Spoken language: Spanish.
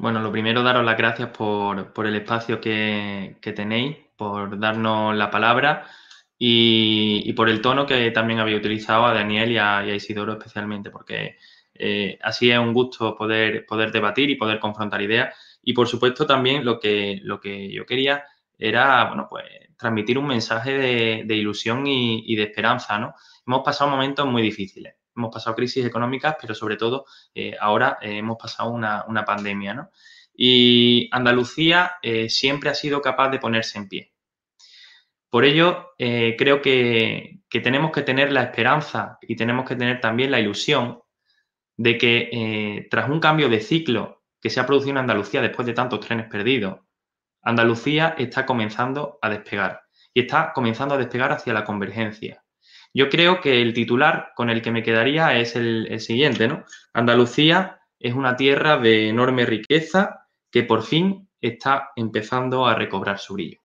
Bueno, lo primero, daros las gracias por, el espacio que, tenéis, por darnos la palabra y, por el tono que también había utilizado a Daniel y a, Isidoro especialmente, porque eh, así es un gusto poder, poder debatir y poder confrontar ideas. Y por supuesto también lo que, lo que yo quería era, bueno, pues transmitir un mensaje de, ilusión y, y, de esperanza, ¿no? Hemos pasado momentos muy difíciles hemos pasado crisis económicas, pero sobre todo eh, ahora eh, hemos pasado una, pandemia. Y Andalucía eh, siempre ha sido capaz de ponerse en pie. Por ello, creo que, que, tenemos que tener la esperanza y tenemos que tener también la ilusión de que tras un cambio de ciclo que se ha producido en Andalucía después de tantos trenes perdidos, Andalucía está comenzando a despegar y está comenzando a despegar hacia la convergencia yo creo que el titular con el que me quedaría es el, siguiente, ¿no? Andalucía es una tierra de enorme riqueza que por fin está empezando a recobrar su brillo.